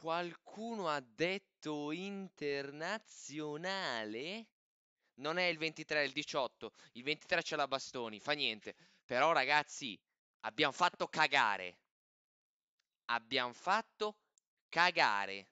Qualcuno ha detto internazionale? Non è il 23, è il 18. Il 23 ce l'ha Bastoni, fa niente. Però ragazzi, abbiamo fatto cagare. Abbiamo fatto cagare.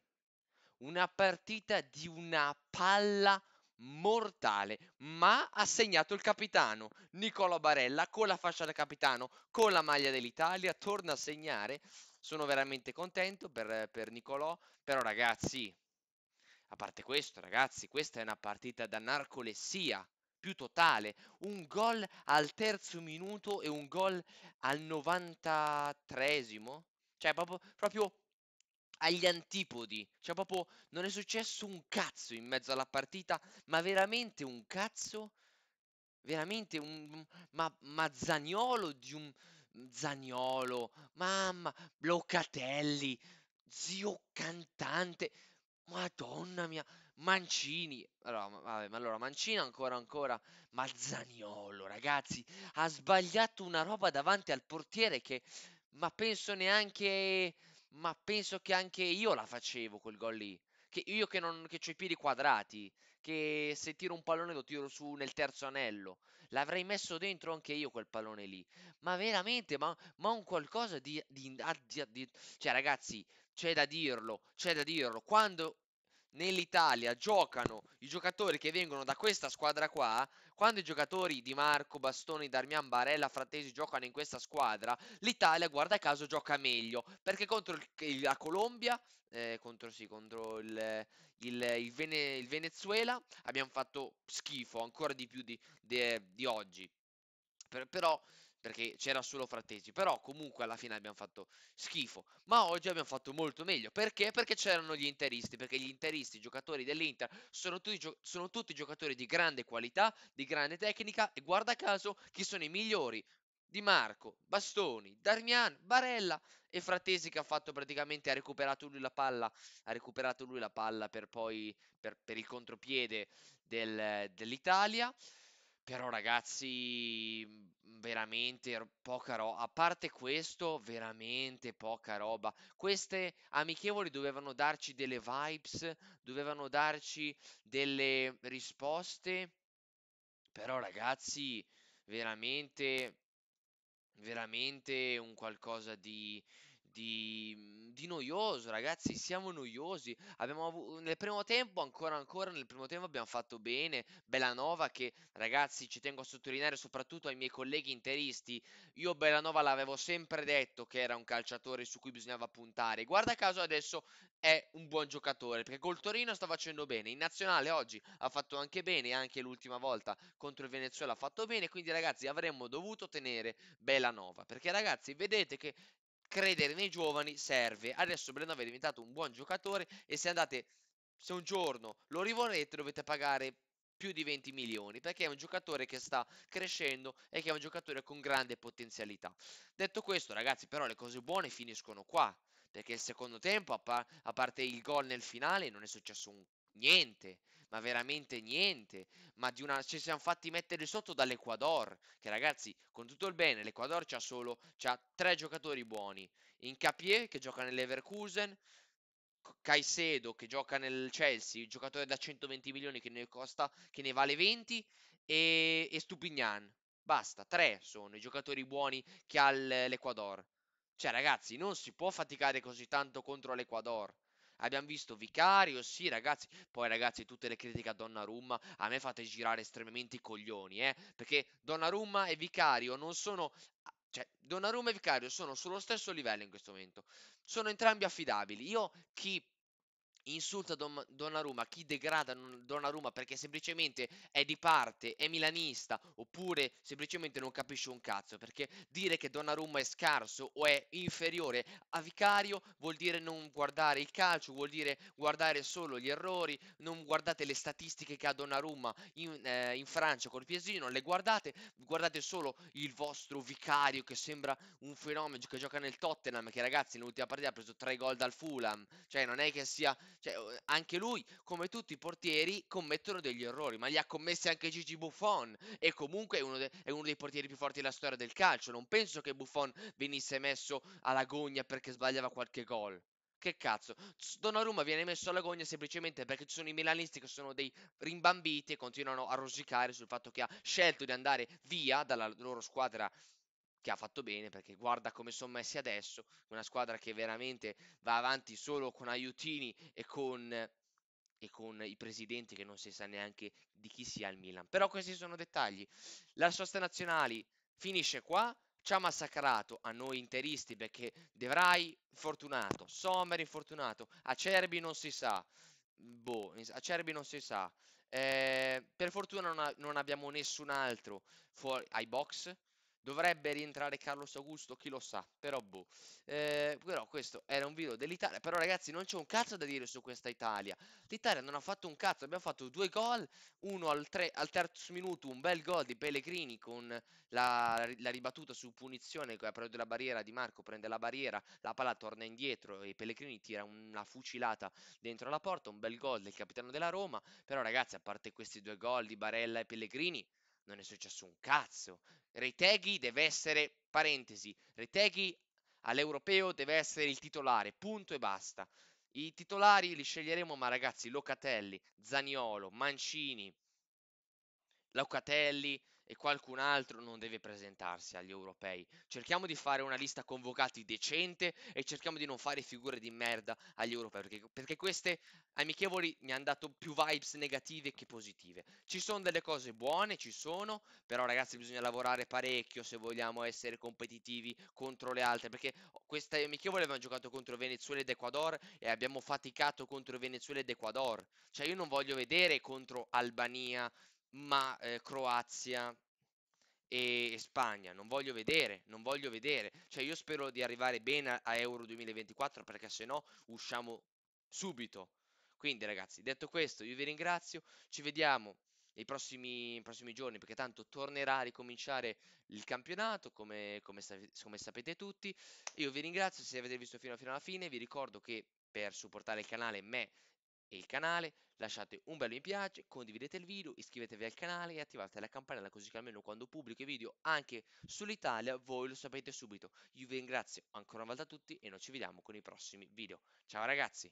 Una partita di una palla mortale, ma ha segnato il capitano. Nicola Barella con la fascia da capitano, con la maglia dell'Italia, torna a segnare. Sono veramente contento per, per Nicolò, però ragazzi, a parte questo, ragazzi, questa è una partita da narcolessia più totale, un gol al terzo minuto e un gol al 93 cioè proprio, proprio agli antipodi. Cioè, proprio non è successo un cazzo in mezzo alla partita, ma veramente un cazzo. Veramente un. Ma, ma Zagnolo di un. Zagnolo, mamma, Bloccatelli, zio cantante, madonna mia, Mancini. Allora, vabbè, ma allora Mancini ancora, ancora. Ma Zagnolo, ragazzi, ha sbagliato una roba davanti al portiere che. Ma penso neanche ma penso che anche io la facevo quel gol lì. Che io che, non, che ho i piedi quadrati, che se tiro un pallone lo tiro su nel terzo anello, l'avrei messo dentro anche io quel pallone lì. Ma veramente, ma, ma un qualcosa di, di, ah, di, di... Cioè ragazzi, c'è da dirlo, c'è da dirlo. Quando nell'Italia giocano i giocatori che vengono da questa squadra qua, quando i giocatori di Marco, Bastoni, Darmian, Barella, Frattesi giocano in questa squadra, l'Italia, guarda caso, gioca meglio. Perché contro il, la Colombia, eh, contro, sì, contro il, il, il, Vene, il, Venezuela, abbiamo fatto schifo, ancora di più di, di, di oggi. però perché c'era solo Frattesi, però comunque alla fine abbiamo fatto schifo, ma oggi abbiamo fatto molto meglio, perché? Perché c'erano gli interisti, perché gli interisti, i giocatori dell'Inter, sono tutti, sono tutti giocatori di grande qualità, di grande tecnica e guarda caso chi sono i migliori, di Marco, Bastoni, Darmian, Barella e Frattesi che ha fatto praticamente, ha recuperato lui la palla, ha recuperato lui la palla per poi, per, per il contropiede del, dell'Italia. Però ragazzi, mhmm, veramente poca roba. A parte questo, veramente poca roba. Queste amichevoli dovevano darci delle vibes, dovevano darci delle risposte. Però ragazzi, veramente, veramente un qualcosa di, di di noioso, ragazzi. Siamo noiosi. Abbiamo avuto nel primo tempo, ancora ancora nel primo tempo abbiamo fatto bene. Belanova che, ragazzi, ci tengo a sottolineare soprattutto ai miei colleghi interisti. Io Belanova l'avevo sempre detto che era un calciatore su cui bisognava puntare. Guarda caso adesso è un buon giocatore perché col Torino sta facendo bene. In nazionale oggi ha fatto anche bene, anche l'ultima volta contro il Venezuela ha fatto bene, quindi ragazzi avremmo dovuto tenere Belanova perché ragazzi vedete che credere nei giovani serve. Adesso Brenova è diventato un buon giocatore e se andate, se un giorno lo rivolete dovete pagare più di 20 milioni perché è un giocatore che sta crescendo e che è un giocatore con grande potenzialità. Detto questo, ragazzi, però le cose buone finiscono qua perché il secondo tempo, a, par- a parte il gol nel finale, non è successo un niente ma veramente niente. Ma di una, ci siamo fatti mettere sotto dall'Equador, che ragazzi, con tutto il bene, l'Equador c'ha solo c'ha tre giocatori buoni. Incapié, che gioca nell'Everkusen, Caicedo che gioca nel Chelsea, il giocatore da 120 milioni che ne costa, che ne vale 20, e, e Stupignan. Basta, tre sono i giocatori buoni che ha l'Equador. Cioè, ragazzi, non si può faticare così tanto contro l'Equador. Abbiamo visto Vicario, oh sì ragazzi, poi ragazzi tutte le critiche a Donnarumma, a me fate girare estremamente i coglioni, eh, perché Donnarumma e Vicario non sono ah, cioè, Donnarumma e Vicario sono sullo stesso livello in questo momento. Sono entrambi affidabili. Io chi insulta Don Donnarumma, chi degrada Donnarumma perché semplicemente è di parte, è milanista, oppure semplicemente non capisce un cazzo, perché dire che Donnarumma è scarso o è inferiore a Vicario vuol dire non guardare il calcio, vuol dire guardare solo gli errori, non guardate le statistiche che ha Donnarumma in, eh, in Francia col PSG, non le guardate, guardate solo il vostro Vicario che sembra un fenomeno, che gioca nel Tottenham, che ragazzi nell'ultima partita ha preso 3 gol dal Fulham, cioè non è che sia cioè, uhm, anche lui, come tutti i portieri, commettono degli errori, ma li ha commessi anche Gigi Buffon e comunque è uno, de- è uno dei portieri più forti della storia del calcio. Non penso che Buffon venisse messo alla gogna perché sbagliava qualche gol. Che cazzo, Donnarumma viene messo alla gogna semplicemente perché ci sono i milanisti che sono dei rimbambiti e continuano a rosicare sul fatto che ha scelto di andare via dalla loro squadra che ha fatto bene perché guarda come sono messi adesso, una squadra che veramente va avanti solo con aiutini e con e con i presidenti che non si sa neanche di chi sia il Milan. Però questi sono dettagli. La sosta nazionali finisce qua. Ci ha massacrato a noi interisti perché De Devrai fortunato, Sommer infortunato, Acerbi non si sa, boh, Acerbi non si sa. Eh, per fortuna non, ha, non abbiamo nessun altro fuori ai box, Dovrebbe rientrare Carlos Augusto, chi lo sa, però boh. Eh, però questo era un video dell'Italia, però ragazzi non c'è un cazzo da dire su questa Italia. L'Italia non ha fatto un cazzo, abbiamo fatto due gol, uno al, tre, al terzo minuto, un bel gol di Pellegrini con la, la ribattuta su punizione che ha preso la barriera di Marco, prende la barriera, la palla torna indietro e Pellegrini tira una fucilata dentro la porta, un bel gol del capitano della Roma, però ragazzi a parte questi due gol di Barella e Pellegrini, non è successo un cazzo. Reteghi deve essere, parentesi, Reteghi all'europeo deve essere il titolare, punto e basta. I titolari li sceglieremo, ma ragazzi, Locatelli, Zaniolo, Mancini, Locatelli e qualcun altro non deve presentarsi agli europei. Cerchiamo di fare una lista convocati decente e cerchiamo di non fare figure di merda agli europei, perché, perché queste amichevoli mi hanno dato più vibes negative che positive. Ci sono delle cose buone, ci sono, però ragazzi bisogna lavorare parecchio se vogliamo essere competitivi contro le altre, perché queste amichevoli abbiamo giocato contro Venezuela ed Ecuador e abbiamo faticato contro Venezuela ed Ecuador. Cioè io non voglio vedere contro Albania ma eh, Croazia e, Spagna, non voglio vedere, non voglio vedere, cioè io spero di arrivare bene a, a Euro 2024 perché se no usciamo subito. Quindi ragazzi, detto questo, io vi ringrazio, ci vediamo nei prossimi, prossimi, giorni, perché tanto tornerà a ricominciare il campionato, come, come, come, sapete tutti. Io vi ringrazio se avete visto fino, fino alla fine, vi ricordo che per supportare il canale me e il canale, lasciate un bel mi piace, condividete il video, iscrivetevi al canale e attivate la campanella così che almeno quando pubblico i video anche sull'Italia voi lo sapete subito. Io vi ringrazio ancora una volta a tutti e noi ci vediamo con i prossimi video. Ciao ragazzi!